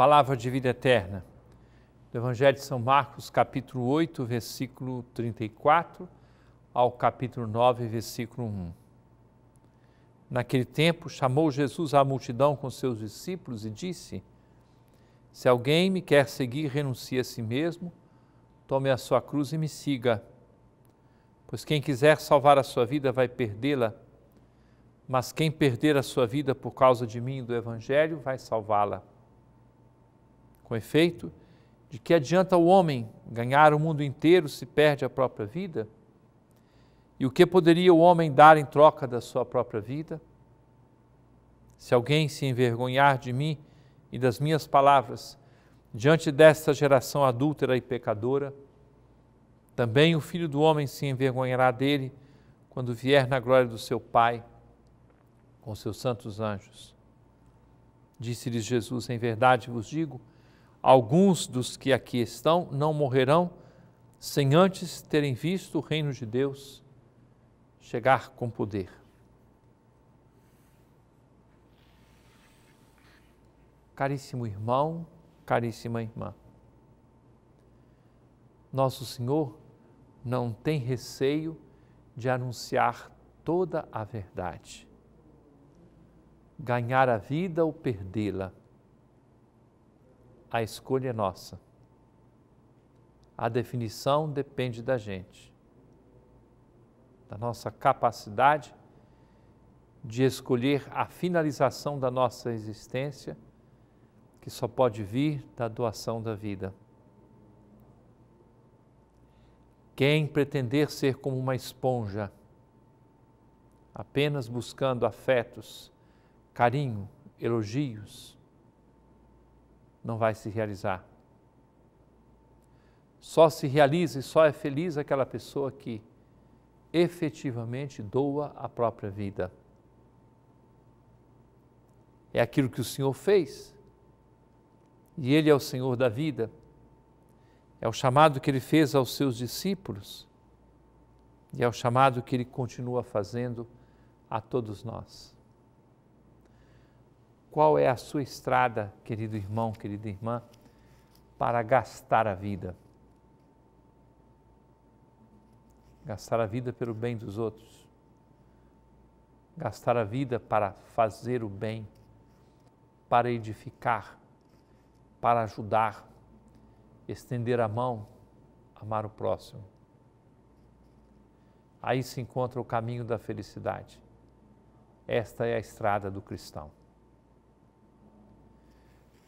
palavra de vida eterna. Do Evangelho de São Marcos, capítulo 8, versículo 34 ao capítulo 9, versículo 1. Naquele tempo, chamou Jesus à multidão com seus discípulos e disse: Se alguém me quer seguir, renuncie a si mesmo, tome a sua cruz e me siga. Pois quem quiser salvar a sua vida vai perdê-la, mas quem perder a sua vida por causa de mim e do Evangelho vai salvá-la. Com efeito, de que adianta o homem ganhar o mundo inteiro se perde a própria vida? E o que poderia o homem dar em troca da sua própria vida? Se alguém se envergonhar de mim e das minhas palavras diante desta geração adúltera e pecadora, também o filho do homem se envergonhará dele quando vier na glória do seu Pai com seus santos anjos. Disse-lhes Jesus: Em verdade vos digo, Alguns dos que aqui estão não morrerão sem antes terem visto o reino de Deus chegar com poder. Caríssimo irmão, caríssima irmã, Nosso Senhor não tem receio de anunciar toda a verdade. Ganhar a vida ou perdê-la a escolha é nossa. A definição depende da gente, da nossa capacidade de escolher a finalização da nossa existência, que só pode vir da doação da vida. Quem pretender ser como uma esponja, apenas buscando afetos, carinho, elogios, não vai se realizar. Só se realiza e só é feliz aquela pessoa que efetivamente doa a própria vida. É aquilo que o Senhor fez. E Ele é o Senhor da vida. É o chamado que Ele fez aos seus discípulos. E é o chamado que Ele continua fazendo a todos nós. Qual é a sua estrada, querido irmão, querida irmã, para gastar a vida? Gastar a vida pelo bem dos outros. Gastar a vida para fazer o bem, para edificar, para ajudar, estender a mão, amar o próximo. Aí se encontra o caminho da felicidade. Esta é a estrada do cristão